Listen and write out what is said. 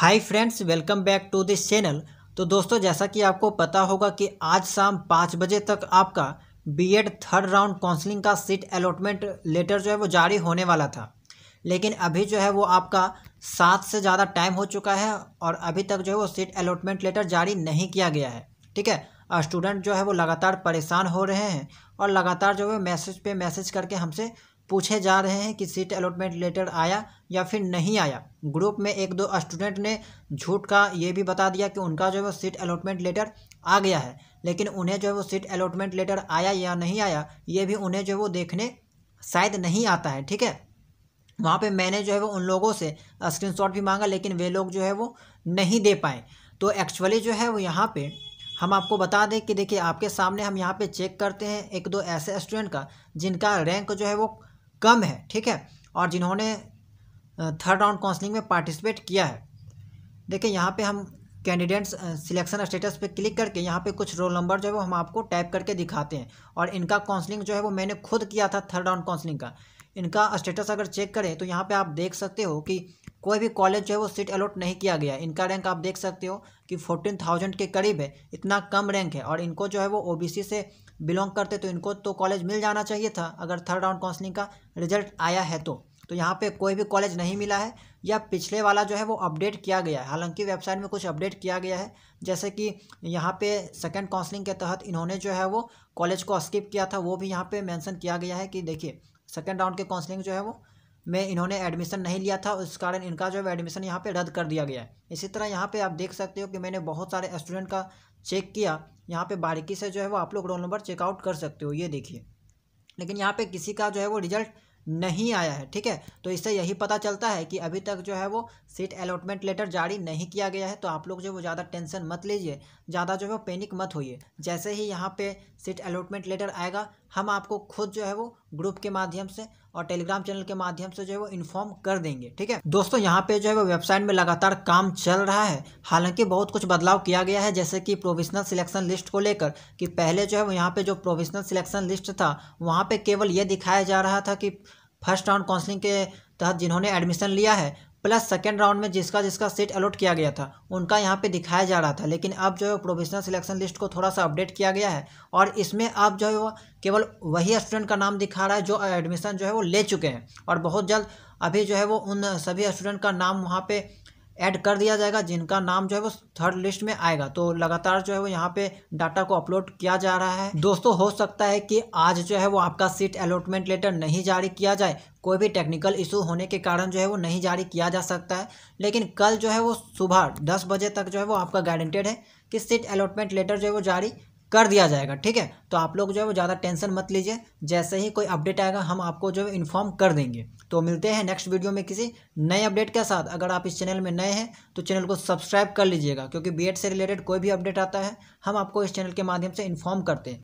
hi friends welcome back to this channel तो दोस्तों जैसा कि आपको पता होगा कि आज शाम पाँच बजे तक आपका बीएड थर्ड राउंड काउंसलिंग का सीट अलॉटमेंट लेटर जो है वो जारी होने वाला था लेकिन अभी जो है वो आपका सात से ज़्यादा टाइम हो चुका है और अभी तक जो है वो सीट अलॉटमेंट लेटर जारी नहीं किया गया है ठीक है स्टूडेंट जो है वो लगातार परेशान हो रहे हैं और लगातार जो है मैसेज पे मैसेज करके हमसे पूछे जा रहे हैं कि सीट अलॉटमेंट लेटर आया या फिर नहीं आया ग्रुप में एक दो स्टूडेंट ने झूठ का ये भी बता दिया कि उनका जो है वो सीट अलॉटमेंट लेटर आ गया है लेकिन उन्हें जो है वो सीट अलॉटमेंट लेटर आया या नहीं आया ये भी उन्हें जो है वो देखने शायद नहीं आता है ठीक है वहाँ पे मैंने जो है वो उन लोगों से स्क्रीन भी मांगा लेकिन वे लोग जो है वो नहीं दे पाए तो एक्चुअली जो है वो यहाँ पर हम आपको बता दें कि देखिए आपके सामने हम यहाँ पे चेक करते हैं एक दो ऐसे स्टूडेंट का जिनका रैंक जो है वो कम है ठीक है और जिन्होंने थर्ड राउंड काउंसलिंग में पार्टिसिपेट किया है देखिए यहाँ पे हम कैंडिडेट्स सिलेक्शन स्टेटस पे क्लिक करके यहाँ पे कुछ रोल नंबर जो है वो हम आपको टाइप करके दिखाते हैं और इनका काउंसलिंग जो है वो मैंने खुद किया था थर्ड राउंड काउंसलिंग का इनका स्टेटस अगर चेक करें तो यहाँ पे आप देख सकते हो कि कोई भी कॉलेज जो है वो सीट अलॉट नहीं किया गया इनका रैंक आप देख सकते हो कि फोर्टीन थाउजेंड के करीब है इतना कम रैंक है और इनको जो है वो ओबीसी से बिलोंग करते तो इनको तो कॉलेज मिल जाना चाहिए था अगर थर्ड राउंड काउंसलिंग का रिजल्ट आया है तो तो यहाँ पर कोई भी कॉलेज नहीं मिला है या पिछले वाला जो है वो अपडेट किया गया है हालांकि वेबसाइट में कुछ अपडेट किया गया है जैसे कि यहाँ पे सेकंड काउंसलिंग के तहत इन्होंने जो है वो कॉलेज को स्किप किया था वो भी यहाँ पे मेंशन किया गया है कि देखिए सेकेंड राउंड के काउंसलिंग जो है वो में इन्होंने एडमिशन नहीं लिया था उस कारण इनका जो है एडमिशन यहाँ पे रद्द कर दिया गया है इसी तरह यहाँ पे आप देख सकते हो कि मैंने बहुत सारे स्टूडेंट का चेक किया यहाँ पे बारीकी से जो है वो आप लोग रोल नंबर चेकआउट कर सकते हो ये देखिए लेकिन यहाँ पे किसी का जो है वो रिजल्ट नहीं आया है ठीक है तो इससे यही पता चलता है कि अभी तक जो है वो सीट अलॉटमेंट लेटर जारी नहीं किया गया है तो आप लोग जो है वो ज़्यादा टेंशन मत लीजिए ज़्यादा जो है वो पैनिक मत होइए जैसे ही यहाँ पे सीट अलॉटमेंट लेटर आएगा हम आपको खुद जो है वो ग्रुप के माध्यम से और टेलीग्राम चैनल के माध्यम से जो है वो इन्फॉर्म कर देंगे ठीक है दोस्तों यहाँ पे जो है वो वेबसाइट में लगातार काम चल रहा है हालांकि बहुत कुछ बदलाव किया गया है जैसे कि प्रोविजनल सिलेक्शन लिस्ट को लेकर कि पहले जो है वो यहाँ पे जो प्रोविजनल सिलेक्शन लिस्ट था वहाँ पे केवल ये दिखाया जा रहा था कि फर्स्ट राउंड काउंसलिंग के तहत जिन्होंने एडमिशन लिया है प्लस सेकेंड राउंड में जिसका जिसका सीट अलॉट किया गया था उनका यहाँ पे दिखाया जा रहा था लेकिन अब जो है प्रोविजनल सिलेक्शन लिस्ट को थोड़ा सा अपडेट किया गया है और इसमें अब जो है वो केवल वही स्टूडेंट का नाम दिखा रहा है जो एडमिशन जो है वो ले चुके हैं और बहुत जल्द अभी जो है वो उन सभी स्टूडेंट का नाम वहाँ पर ऐड कर दिया जाएगा जिनका नाम जो है वो थर्ड लिस्ट में आएगा तो लगातार जो है वो यहाँ पे डाटा को अपलोड किया जा रहा है दोस्तों हो सकता है कि आज जो है वो आपका सीट अलॉटमेंट लेटर नहीं जारी किया जाए कोई भी टेक्निकल इशू होने के कारण जो है वो नहीं जारी किया जा सकता है लेकिन कल जो है वो सुबह दस बजे तक जो है वो आपका गारंटेड है कि सीट अलॉटमेंट लेटर जो है वो जारी कर दिया जाएगा ठीक है तो आप लोग जो है वो ज़्यादा टेंशन मत लीजिए जैसे ही कोई अपडेट आएगा हम आपको जो है इन्फॉर्म कर देंगे तो मिलते हैं नेक्स्ट वीडियो में किसी नए अपडेट के साथ अगर आप इस चैनल में नए हैं तो चैनल को सब्सक्राइब कर लीजिएगा क्योंकि बी से रिलेटेड कोई भी अपडेट आता है हम आपको इस चैनल के माध्यम से इन्फॉर्म करते हैं